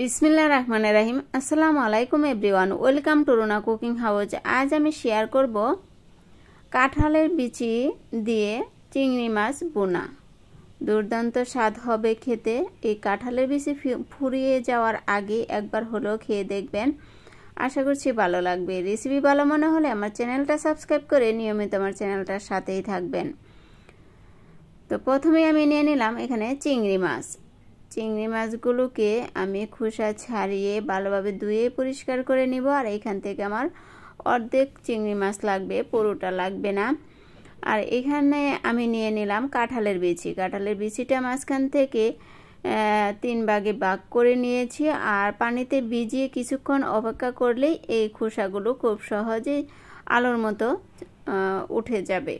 বিসমিল্লা রহমান রাহিম আসসালামু আলাইকুম everyone welcome to Runa cooking house আজ আমি শেয়ার করব কাঁঠালের বিচি দিয়ে চিংড়ি মাছ বোনা দুর্দান্ত স্বাদ হবে খেতে এই কাঁঠালের বিচি ফুরিয়ে যাওয়ার আগে একবার হলেও খেয়ে দেখবেন আশা করছি ভালো লাগবে রেসিপি ভালো মনে হলে আমার চ্যানেলটা সাবস্ক্রাইব করে নিয়মিত আমার চ্যানেলটার সাথেই থাকবেন তো প্রথমে আমি নিয়ে নিলাম এখানে চিংড়ি মাছ চিংড়ি মাছগুলোকে আমি খোসা ছাড়িয়ে ভালোভাবে ধুয়ে পরিষ্কার করে নিব আর এখান থেকে আমার অর্ধেক চিংড়ি মাছ লাগবে পুরোটা লাগবে না আর এখানে আমি নিয়ে নিলাম কাঁঠালের বিচি কাঁঠালের বিচিটা মাঝখান থেকে তিন ভাগে বাগ করে নিয়েছি আর পানিতে ভিজিয়ে কিছুক্ষণ অপেক্ষা করলেই এই খোসাগুলো খুব সহজেই আলোর মতো উঠে যাবে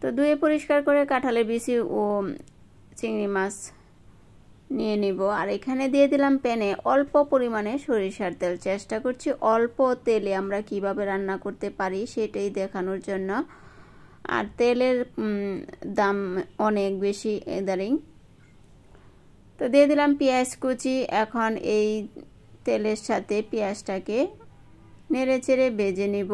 তো ধুয়ে পরিষ্কার করে কাঁঠালের বিচি ও চিংড়ি মাছ নিয়ে নিব আর এখানে দিয়ে দিলাম প্যানে অল্প পরিমাণে সরিষার তেল চেষ্টা করছি অল্প তেলে আমরা কিভাবে রান্না করতে পারি সেটাই দেখানোর জন্য আর তেলের দাম অনেক বেশি এদারিং তো দিয়ে দিলাম পেঁয়াজ কুচি এখন এই তেলের সাথে পেঁয়াজটাকে নেড়ে চেড়ে বেজে নিব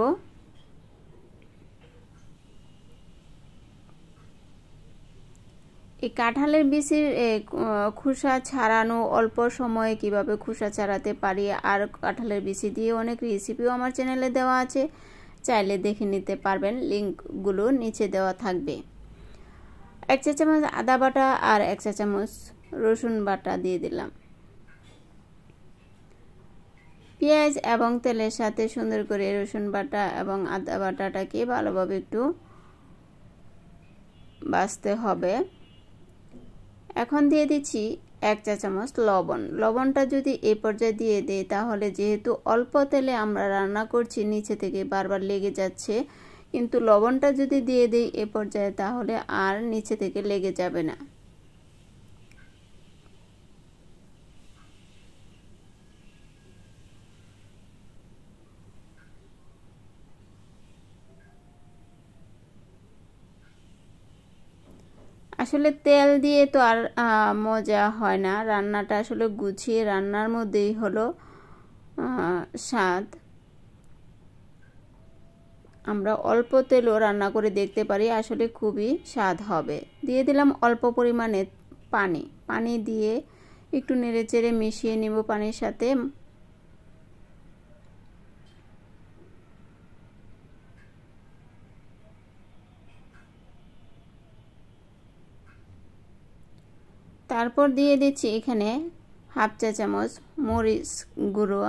কাঁঠালের বীজের খোসা ছাড়ানো অল্প সময়ে কিভাবে খোসা ছাড়াতে পারি আর কাঁঠালের বিচি দিয়ে অনেক রেসিপিও আমার চ্যানেলে দেওয়া আছে চাইলে দেখে নিতে পারবেন লিঙ্কগুলো নিচে দেওয়া থাকবে এক চা চামচ আদা বাটা আর এক চা চামচ রসুন বাটা দিয়ে দিলাম পেঁয়াজ এবং তেলের সাথে সুন্দর করে রসুন বাটা এবং আদা বাটাটাকে ভালোভাবে একটু বাছতে হবে এখন দিয়ে দিচ্ছি এক চা চামচ লবণ লবণটা যদি এ পর্যায়ে দিয়ে দেয় তাহলে যেহেতু অল্প তেলে আমরা রান্না করছি নিচে থেকে বারবার লেগে যাচ্ছে কিন্তু লবণটা যদি দিয়ে দিই এ পর্যায়ে তাহলে আর নিচে থেকে লেগে যাবে না আসলে তেল দিয়ে তো আর মজা হয় না রান্নাটা আসলে গুছিয়ে রান্নার মধ্যেই হলো স্বাদ আমরা অল্প তেলও রান্না করে দেখতে পারি আসলে খুবই স্বাদ হবে দিয়ে দিলাম অল্প পরিমাণে পানি পানি দিয়ে একটু নেড়ে চেড়ে মিশিয়ে নেব পানির সাথে তারপর দিয়ে দিচ্ছি এখানে হাফ চা চামচ মরিচ গুঁড়ো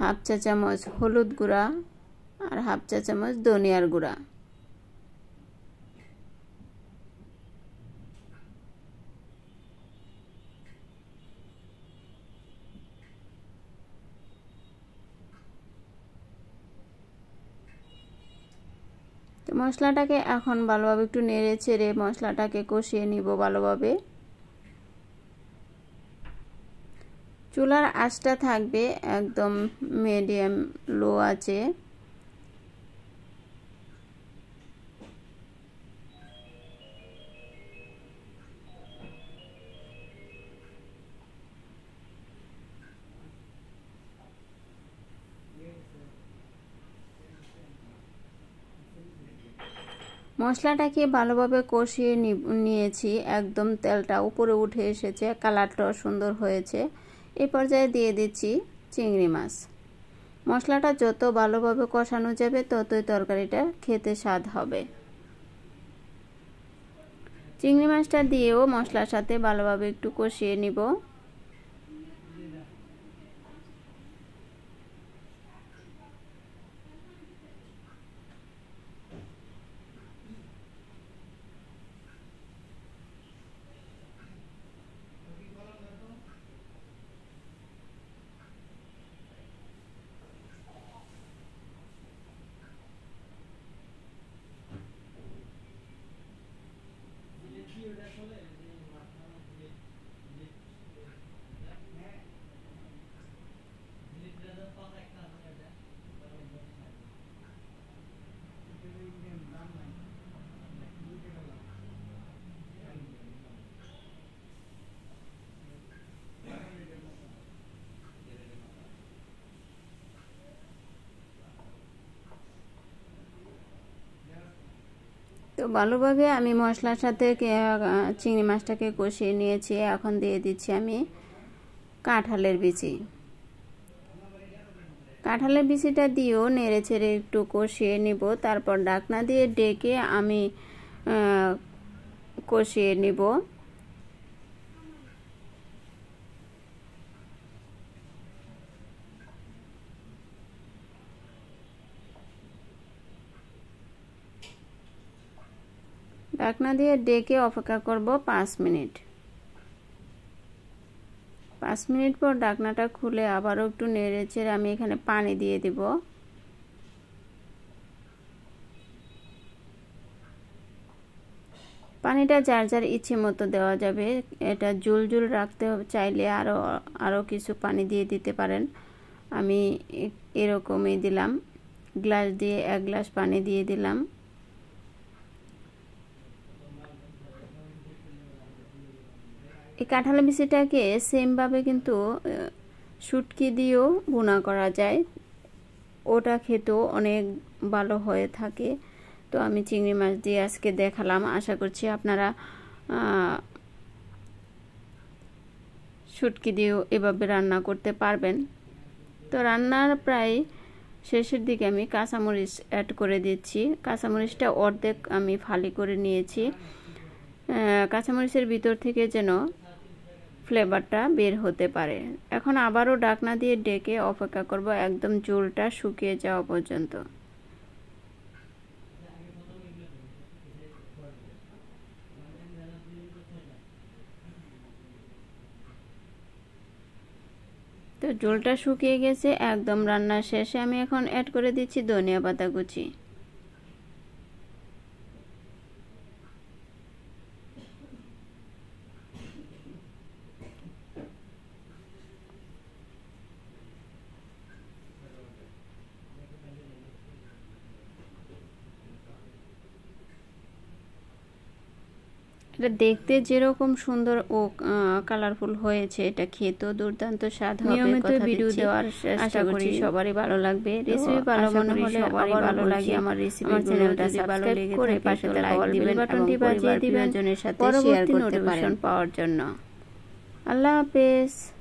হাফ চা চামচ হলুদ গুঁড়া আর হাফ চা চামচ ধনিয়ার গুঁড়া তো মশলাটাকে এখন ভালোভাবে একটু নেড়ে ছেড়ে মশলাটাকে কষিয়ে নিব ভালোভাবে চুলার আঁচটা থাকবে একদম মিডিয়াম লো আছে মশলাটাকে ভালোভাবে কষিয়ে নিয়েছি একদম তেলটা উপরে উঠে এসেছে কালারটাও সুন্দর হয়েছে এ পর্যায়ে দিয়ে দিচ্ছি চিংড়ি মাছ মশলাটা যত ভালোভাবে কষানো যাবে ততই তরকারিটা খেতে স্বাদ হবে চিংড়ি মাছটা দিয়েও মশলার সাথে ভালোভাবে একটু কষিয়ে নিব ভালোভাবে আমি মশলার সাথে চিংড়ি মাছটাকে কষিয়ে নিয়েছি এখন দিয়ে দিচ্ছি আমি কাঁঠালের বিচি কাঁঠালের বিচিটা দিয়েও নেড়ে ছেড়ে একটু কষিয়ে নিব তারপর ডাকনা দিয়ে ডেকে আমি কষিয়ে নিব ঢাকনা দিয়ে ডেকে অপেক্ষা করব পাঁচ মিনিট পাঁচ মিনিট পর ডাকনাটা খুলে আবারও একটু নেড়ে আমি এখানে পানি দিয়ে দিব পানিটা যার যার ইচ্ছে মতো দেওয়া যাবে এটা জুল জুল রাখতে চাইলে আরও আরও কিছু পানি দিয়ে দিতে পারেন আমি এরকমই দিলাম গ্লাস দিয়ে এক গ্লাস পানি দিয়ে দিলাম এই কাঁঠাল বিচিটাকে সেমভাবে কিন্তু শুটকি দিয়েও বোনা করা যায় ওটা খেতেও অনেক ভালো হয়ে থাকে তো আমি চিংড়ি মাছ দিয়ে আজকে দেখালাম আশা করছি আপনারা শুটকি দিয়েও এভাবে রান্না করতে পারবেন তো রান্নার প্রায় শেষের দিকে আমি কাঁচামরিচ অ্যাড করে দিচ্ছি কাঁচামরিচটা অর্ধেক আমি ফালি করে নিয়েছি কাঁচামরিচের ভিতর থেকে যেন ফ্লেভারটা বের হতে পারে এখন আবারও ডাকনা দিয়ে ডেকে অপেক্ষা করব একদম জোলটা শুকিয়ে যাওয়া পর্যন্ত তো জোলটা শুকিয়ে গেছে একদম রান্না শেষে আমি এখন অ্যাড করে দিচ্ছি ধনিয়া পাতা কুচি এটা দেখতে যেরকম সুন্দর ও কালারফুল হয়েছে এটা খেতে দুর্দান্ত স্বাদ হবে নিয়মিত ভিডিও দেওয়ার চেষ্টা করি সবারই ভালো লাগবে রেসিপি ভালো মনে হলে সবারই ভালো লাগে আমার রেসিপি আমার চ্যানেলটা সাবস্ক্রাইব করে পাশে লাইক দিবেন বাটনটি বাজিয়ে দিবেন জনের সাথে শেয়ার করতে পারেন পাওয়ার জন্য আল্লাহ হাফেজ